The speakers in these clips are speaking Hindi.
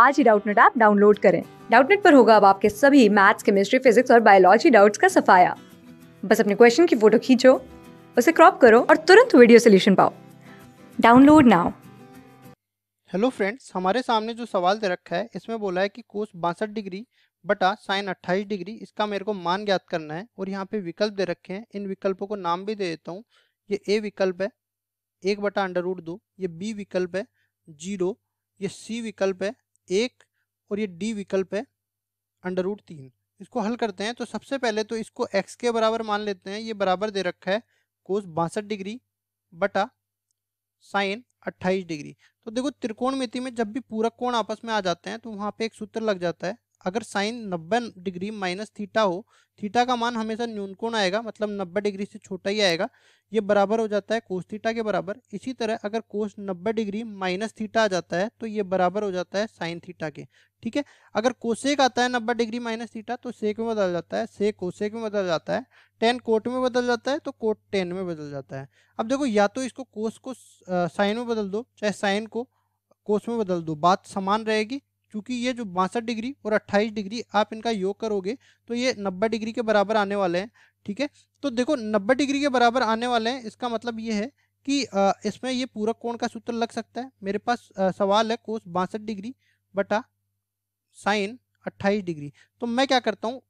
आज ही डाउटनेट ऐप डाउनलोड करें डाउटनेट पर होगा अब आपके सभी मैथ्स केमिस्ट्री फिजिक्स और बायोलॉजी डाउट्स का सफाया बस अपने क्वेश्चन की फोटो खींचो उसे क्रॉप करो और तुरंत वीडियो सोल्यूशन पाओ डाउनलोड नाउ हेलो फ्रेंड्स हमारे सामने जो सवाल दे रखा है इसमें बोला है कि कोस बासठ डिग्री बटा साइन अट्ठाईस डिग्री इसका मेरे को मान ज्ञात करना है और यहाँ पे विकल्प दे रखे हैं इन विकल्पों को नाम भी दे देता हूँ ये ए विकल्प है एक बटा अंडर रूट दो ये बी विकल्प है जीरो ये सी विकल्प है एक और ये डी विकल्प है अंडर रूट तीन इसको हल करते हैं तो सबसे पहले तो इसको एक्स के बराबर मान लेते हैं ये बराबर दे रखा है कोस बासठ डिग्री बटा साइन अट्ठाईस डिग्री तो देखो मिति में जब भी पूरक कोण आपस में आ जाते हैं तो वहाँ पे एक सूत्र लग जाता है अगर साइन नब्बे डिग्री माइनस थीटा हो थीटा का मान हमेशा न्यूनकोण आएगा मतलब नब्बे डिग्री से छोटा ही आएगा ये बराबर हो जाता है कोस थीटा के बराबर इसी तरह अगर कोस नब्बे डिग्री माइनस थीटा आ जाता है तो ये बराबर हो जाता है साइन थीटा के ठीक है अगर कोसेक आता है नब्बे डिग्री माइनस थीटा तो सेक में बदल जाता है सेक कोसेक में बदल जाता है टेन कोट में बदल जाता है तो कोट टेन में बदल जाता है अब देखो या तो इसको कोस को साइन में बदल दो चाहे साइन को कोस में बदल दो बात समान रहेगी क्योंकि ये जो बासठ डिग्री और अट्ठाईस डिग्री आप इनका योग करोगे तो ये नब्बे डिग्री के बराबर आने वाले हैं ठीक है तो देखो नब्बे डिग्री के बराबर आने वाले हैं इसका मतलब ये है कि इसमें ये पूरक कोण का सूत्र लग सकता है मेरे पास सवाल है कोस बासठ डिग्री बटा साइन अट्ठाईस डिग्री तो मैं क्या करता हूँ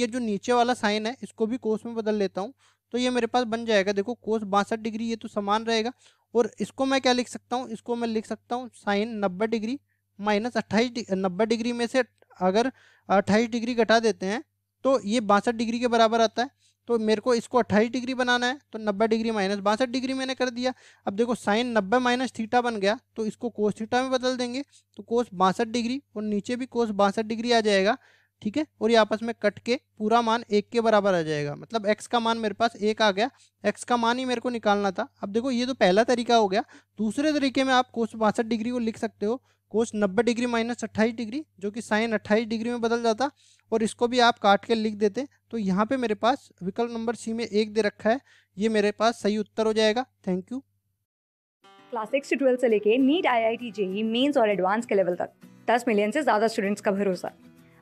ये जो नीचे वाला साइन है इसको भी कोस में बदल लेता हूँ तो ये मेरे पास बन जाएगा देखो कोस बासठ डिग्री ये तो समान रहेगा और इसको मैं क्या लिख सकता हूँ इसको मैं लिख सकता हूँ साइन नब्बे डिग्री माइनस अट्ठाईस नब्बे डिग्री में से अगर अट्ठाईस डिग्री घटा देते हैं तो ये बासठ डिग्री के बराबर आता है तो मेरे को इसको अट्ठाईस डिग्री बनाना है तो नब्बे डिग्री माइनस बासठ डिग्री मैंने कर दिया अब देखो साइन नब्बे माइनस थीटा बन गया तो इसको कोस थीटा में बदल देंगे तो कोस बासठ डिग्री और नीचे भी कोस बासठ डिग्री आ जाएगा ठीक है और ये आपस में कट के पूरा मान एक के बराबर आ जाएगा मतलब एक्स का मान मेरे पास एक आ गया एक्स का मान ही मेरे को निकालना था अब देखो ये तो पहला तरीका हो गया दूसरे तरीके में आप कोस बासठ डिग्री को लिख सकते हो कोस नब्बे डिग्री माइनस अट्ठाईस डिग्री जो कि साइन अट्ठाईस डिग्री में बदल जाता और इसको भी आप काट के लिख देते तो यहाँ पे मेरे पास विकल्प नंबर सी में एक दे रखा है ये मेरे पास सही उत्तर हो जाएगा थैंक यू क्लास सिक्स से ट्वेल्थ से लेके NEET I I T JEE mains और एडवांस के लेवल तक दस मिलियन से ज़्यादा स्टूडेंट्स का भरोसा